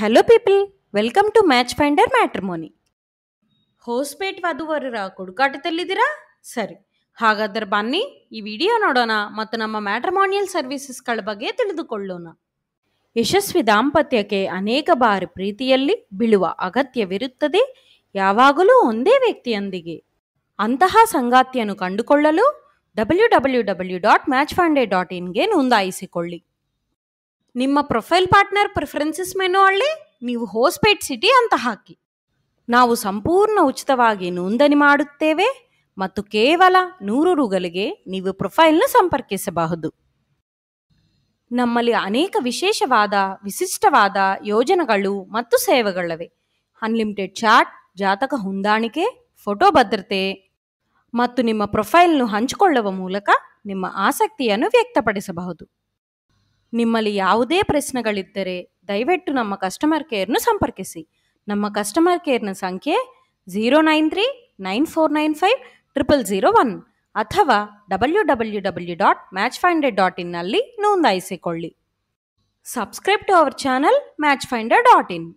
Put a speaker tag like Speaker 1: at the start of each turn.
Speaker 1: hello people welcome to match finder matrimony Hospet ವಧುವರರ ಹುಡುಕಾಟದಲ್ಲಿದ್ದೀರಾ ಸರಿ ಹಾಗಾದರೆ ಬನ್ನಿ ಈ ವಿಡಿಯೋ ನೋಡೋಣ ಮತ್ತು ನಮ್ಮ ಮ್ಯಾಟ್ರಮೋನಿಯಲ್ ಸರ್ವಿಸಸ್ಗಳ ಬಗ್ಗೆ ತಿಳಿದುಕೊಳ್ಳೋಣ ಯಶಸ್ವಿ ದಾಂಪತ್ಯಕ್ಕೆ ಅನೇಕ ಬಾರಿ ಪ್ರೀತಿಯಲ್ಲಿ ಬೀಳುವ ಅಗತ್ಯವಿರುತ್ತದೆ ಯಾವಾಗಲೂ ಒಂದೇ ವ್ಯಕ್ತಿಯೊಂದಿಗೆ ಅಂತಹ ಸಂಗಾತಿಯನ್ನು ಕಂಡುಕೊಳ್ಳಲು W W W dot match finder dot ಇನ್ಗೆ ನೋಂದಾಯಿಸಿಕೊಳ್ಳಿ ನಿಮ್ಮ ಪ್ರೊಫೈಲ್ ಪಾರ್ಟ್ನರ್ ಪ್ರಿಫರೆನ್ಸಸ್ ಮೆನು ಅಳ್ಳಿ ನೀವು ಹೋಸ್ಪೇಟ್ ಸಿಟಿ ಅಂತ ಹಾಕಿ ನಾವು ಸಂಪೂರ್ಣ ಉಚಿತವಾಗಿ ನೋಂದಣಿ ಮಾಡುತ್ತೇವೆ ಮತ್ತು ಕೇವಲ ನೂರು ರುಗಳಿಗೆ ನೀವು ಪ್ರೊಫೈಲ್ನ ಸಂಪರ್ಕಿಸಬಹುದು ನಮ್ಮಲ್ಲಿ ಅನೇಕ ವಿಶೇಷವಾದ ವಿಶಿಷ್ಟವಾದ ಯೋಜನೆಗಳು ಮತ್ತು ಸೇವೆಗಳಿವೆ ಅನ್ಲಿಮಿಟೆಡ್ ಚಾಟ್ ಜಾತಕ ಹೊಂದಾಣಿಕೆ ಫೋಟೋ ಭದ್ರತೆ ಮತ್ತು ನಿಮ್ಮ ಪ್ರೊಫೈಲ್ನ್ನು ಹಂಚಿಕೊಳ್ಳುವ ಮೂಲಕ ನಿಮ್ಮ ಆಸಕ್ತಿಯನ್ನು ವ್ಯಕ್ತಪಡಿಸಬಹುದು ನಿಮ್ಮಲ್ಲಿ ಯಾವುದೇ ಪ್ರಶ್ನೆಗಳಿದ್ದರೆ ದಯವಿಟ್ಟು ನಮ್ಮ ಕಸ್ಟಮರ್ ಕೇರ್ನು ಸಂಪರ್ಕಿಸಿ ನಮ್ಮ ಕಸ್ಟಮರ್ ಕೇರ್ನ ಸಂಖ್ಯೆ zero nine three nine four nine five triple zero one ಅಥವಾ W W W dot match finder dot ಇನ್ನಲ್ಲಿ ನೋಂದಾಯಿಸಿಕೊಳ್ಳಿ subscribe to our channel match finder dot in